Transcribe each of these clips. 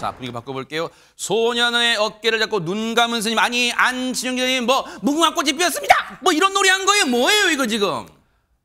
자, 분위기 바꿔볼게요. 소년의 어깨를 잡고 눈 감은 스님. 아니, 안진영 기생님 뭐, 무궁화꽃이 피었습니다! 뭐 이런 노래 한 거예요? 뭐예요, 이거 지금?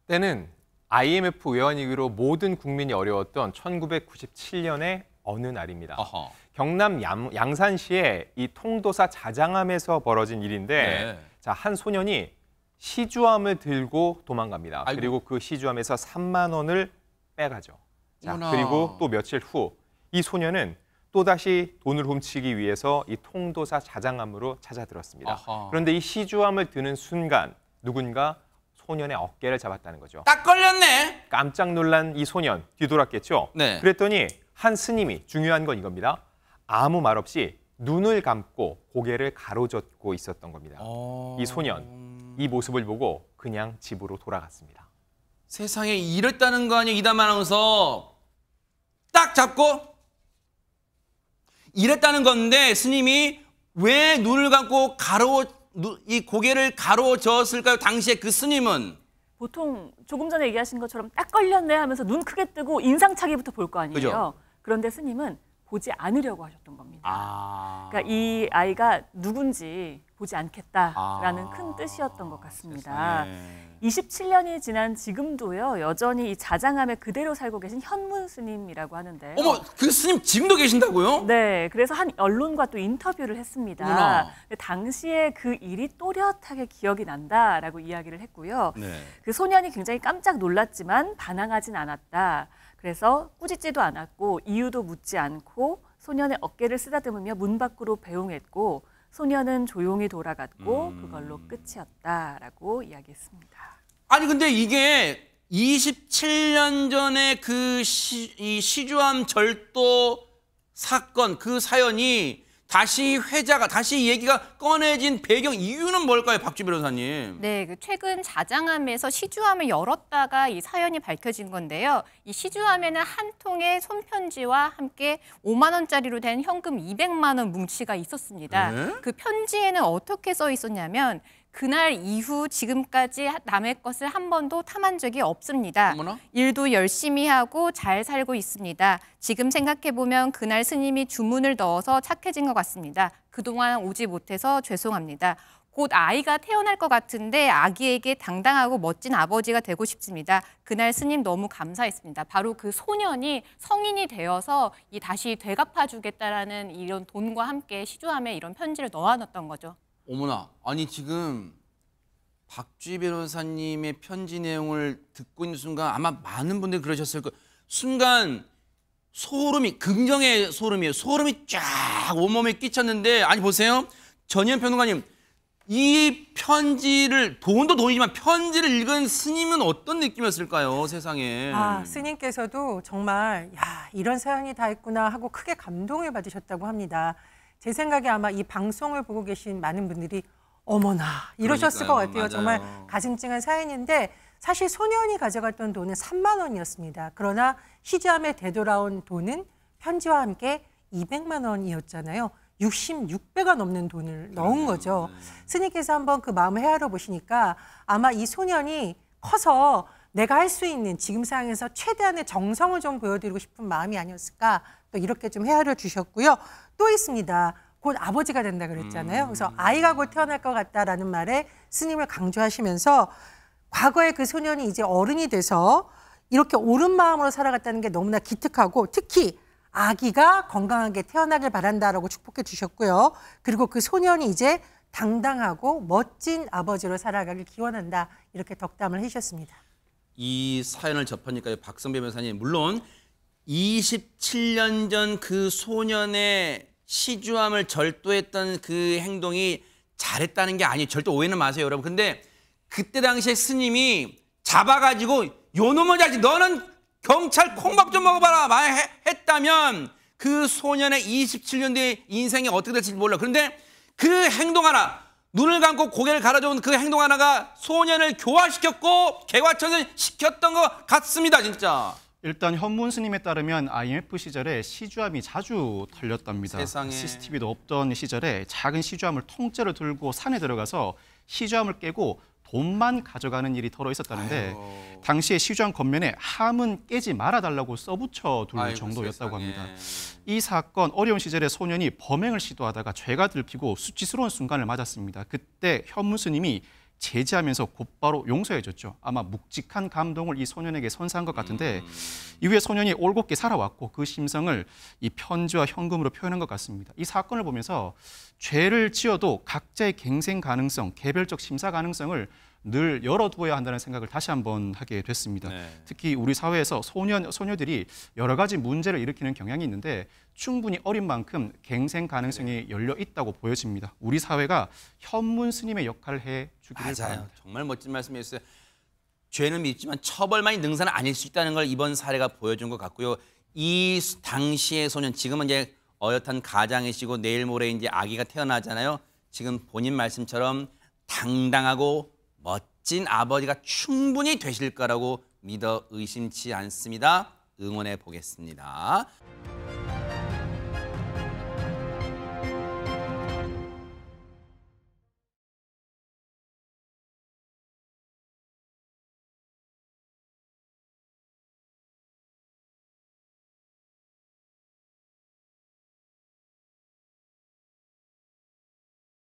때는 IMF 외환위기로 모든 국민이 어려웠던 1997년의 어느 날입니다. 어허. 경남 양, 산시의이 통도사 자장함에서 벌어진 일인데, 네. 자, 한 소년이 시주함을 들고 도망갑니다. 아이고. 그리고 그 시주함에서 3만 원을 빼가죠. 자, 그리고 또 며칠 후 이 소년은 또다시 돈을 훔치기 위해서 이 통도사 자장암으로 찾아들었습니다. 아하. 그런데 이 시주함을 드는 순간 누군가 소년의 어깨를 잡았다는 거죠. 딱 걸렸네. 깜짝 놀란 이 소년 뒤돌았겠죠. 네. 그랬더니 한 스님이 중요한 건 이겁니다. 아무 말 없이 눈을 감고 고개를 가로젓고 있었던 겁니다. 어... 이 소년 이 모습을 보고 그냥 집으로 돌아갔습니다. 세상에 이랬다는 거 아니에요 이담 아나운서 딱 잡고 이랬다는 건데 스님이 왜 눈을 감고 가로 이 고개를 가로저었을까요? 당시에 그 스님은 보통 조금 전에 얘기하신 것처럼 딱 걸렸네 하면서 눈 크게 뜨고 인상착의부터 볼 거 아니에요. 그죠? 그런데 스님은 보지 않으려고 하셨던 겁니다. 아... 그러니까 이 아이가 누군지 보지 않겠다라는 아, 큰 뜻이었던 것 같습니다. 세상에. 27년이 예. 지난 지금도요 여전히 이 자장암에 그대로 살고 계신 현문 스님이라고 하는데 어머 그 스님 지금도 계신다고요? 네 그래서 한 언론과 또 인터뷰를 했습니다. 어나 당시에 그 일이 또렷하게 기억이 난다라고 이야기를 했고요. 네. 그 소년이 굉장히 깜짝 놀랐지만 반항하진 않았다. 그래서 꾸짖지도 않았고 이유도 묻지 않고 소년의 어깨를 쓰다듬으며 문 밖으로 배웅했고 소녀는 조용히 돌아갔고 음. 그걸로 끝이었다라고 이야기했습니다. 아니 근데 이게 27년 전에 그 시, 주암 절도 사건 그 사연이 다시 회자가 다시 얘기가 꺼내진 배경 이유는 뭘까요, 박주 변호사님? 네, 그 최근 자장함에서시주함을 열었다가 이 사연이 밝혀진 건데요. 이시주함에는한 통의 손편지와 함께 5만 원짜리로 된 현금 200만 원 뭉치가 있었습니다. 에? 네. 그 편지에는 어떻게 써 있었냐면 그날 이후 지금까지 남의 것을 한 번도 탐한 적이 없습니다. 어머나? 일도 열심히 하고 잘 살고 있습니다. 지금 생각해보면 그날 스님이 주문을 넣어서 착해진 것 같습니다. 그동안 오지 못해서 죄송합니다. 곧 아이가 태어날 것 같은데 아기에게 당당하고 멋진 아버지가 되고 싶습니다. 그날 스님 너무 감사했습니다. 바로 그 소년이 성인이 되어서 이 다시 되갚아주겠다라는 이런 돈과 함께 시조함에 이런 편지를 넣어놨던 거죠. 어머나 아니 지금 박주희 변호사님의 편지 내용을 듣고 있는 순간 아마 많은 분들이 그러셨을 거예요. 순간 소름이 긍정의 소름이에요. 소름이 쫙 온몸에 끼쳤는데 아니 보세요. 전현 변호사님 이 편지를 돈도 돈이지만 편지를 읽은 스님은 어떤 느낌이었을까요? 세상에. 아, 스님께서도 정말 야, 이런 사연이 다 있구나 하고 크게 감동을 받으셨다고 합니다. 제 생각에 아마 이 방송을 보고 계신 많은 분들이 어머나 이러셨을 그러니까요, 것 같아요. 맞아요. 정말 가슴증한 사연인데 사실 소년이 가져갔던 돈은 3만 원이었습니다. 그러나 시점에 되돌아온 돈은 편지와 함께 200만 원이었잖아요. 66배가 넘는 돈을 넣은 네. 거죠. 스님께서 한번 그 마음을 헤아려 보시니까 아마 이 소년이 커서 내가 할 수 있는 지금 상황에서 최대한의 정성을 좀 보여드리고 싶은 마음이 아니었을까 또 이렇게 좀 헤아려 주셨고요. 또 있습니다. 곧 아버지가 된다 그랬잖아요. 음. 그래서 아이가 곧 태어날 것 같다라는 말에 스님을 강조하시면서 과거의 그 소년이 이제 어른이 돼서 이렇게 옳은 마음으로 살아갔다는 게 너무나 기특하고 특히 아기가 건강하게 태어나길 바란다라고 축복해 주셨고요. 그리고 그 소년이 이제 당당하고 멋진 아버지로 살아가길 기원한다. 이렇게 덕담을 해주셨습니다. 이 사연을 접하니까 박성배 변사님 호 물론 27년 전 그 소년의 시주함을 절도했던 그 행동이 잘했다는 게 아니에요. 절대 오해는 마세요, 여러분. 근데 그때 당시에 스님이 잡아가지고 요놈의 자식 너는 경찰 콩밥 좀 먹어봐라 말 했다면 그 소년의 27년 뒤에 인생이 어떻게 될지 몰라. 그런데 그 행동 하나 눈을 감고 고개를 갈아줘온 그 행동 하나가 소년을 교화시켰고 개화천을 시켰던 것 같습니다, 진짜. 일단 현문 스님에 따르면 IMF 시절에 시주함이 자주 털렸답니다. 세상에. CCTV도 없던 시절에 작은 시주함을 통째로 들고 산에 들어가서 시주함을 깨고 돈만 가져가는 일이 털어 있었다는데 아이 당시에 시장 겉면에 함은 깨지 말아달라고 써붙여 둘 정도였다고 세상에. 합니다. 이 사건 어려운 시절에 소년이 범행을 시도하다가 죄가 들키고 수치스러운 순간을 맞았습니다. 그때 현무스님이 제지하면서 곧바로 용서해줬죠. 아마 묵직한 감동을 이 소년에게 선사한 것 같은데 음. 이후에 소년이 올곧게 살아왔고 그 심성을 이 편지와 현금으로 표현한 것 같습니다. 이 사건을 보면서 죄를 지어도 각자의 갱생 가능성, 개별적 심사 가능성을 늘 열어두어야 한다는 생각을 다시 한번 하게 됐습니다. 네. 특히 우리 사회에서 소년 소녀들이 여러 가지 문제를 일으키는 경향이 있는데 충분히 어린 만큼 갱생 가능성이 네. 열려 있다고 보여집니다. 우리 사회가 현문 스님의 역할을 해 주기를 맞아요. 바랍니다. 정말 멋진 말씀해 주어요 죄는 있지만 처벌만이 능사는 아닐 수 있다는 걸 이번 사례가 보여준 것 같고요. 이 당시의 소년 지금은 이제 어엿한 가장이시고 내일 모레 이제 아기가 태어나잖아요. 지금 본인 말씀처럼 당당하고 멋진 아버지가 충분히 되실 거라고 믿어 의심치 않습니다. 응원해 보겠습니다.